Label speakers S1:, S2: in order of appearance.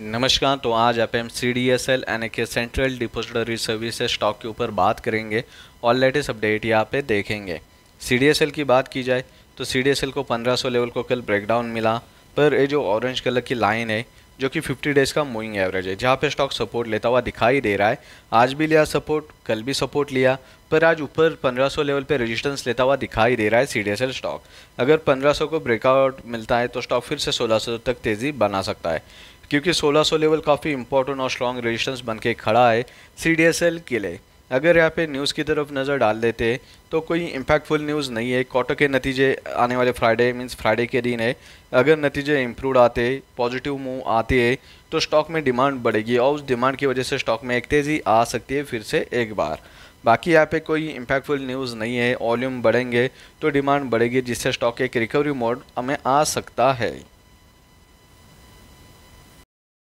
S1: नमस्कार तो आज आप M C D S L यानी कि सेंट्रल डिपोजिटरी सर्विस स्टॉक के ऊपर बात करेंगे और लेटेस्ट अपडेट यहाँ पे देखेंगे सी डी एस एल की बात की जाए तो सी डी एस एल को 1500 लेवल को कल ब्रेकडाउन मिला पर ये जो ऑरेंज कलर की लाइन है जो कि 50 डेज़ का मूविंग एवरेज है जहाँ पे स्टॉक सपोर्ट लेता हुआ दिखाई दे रहा है आज भी लिया सपोर्ट कल भी सपोर्ट लिया पर आज ऊपर 1500 लेवल पे रेजिस्टेंस लेता हुआ दिखाई दे रहा है सी स्टॉक अगर 1500 को ब्रेकआउट मिलता है तो स्टॉक फिर से 1600 तक तेज़ी बना सकता है क्योंकि 1600 लेवल काफ़ी इंपॉर्टेंट और स्ट्रॉन्ग रेजिस्टेंस बन के खड़ा है सी के लिए अगर यहाँ पे न्यूज़ की तरफ नज़र डाल देते तो कोई इम्पैक्टफुल न्यूज़ नहीं है कॉटो के नतीजे आने वाले फ्राइडे मींस फ्राइडे के दिन है अगर नतीजे इम्प्रूव आते पॉजिटिव मूव आते हैं तो स्टॉक में डिमांड बढ़ेगी और उस डिमांड की वजह से स्टॉक में एक तेज़ी आ सकती है फिर से एक बार बाकी यहाँ पे कोई इम्पैक्टफुल न्यूज़ नहीं है वॉल्यूम बढ़ेंगे तो डिमांड बढ़ेगी जिससे स्टॉक एक रिकवरी मोड हमें आ सकता है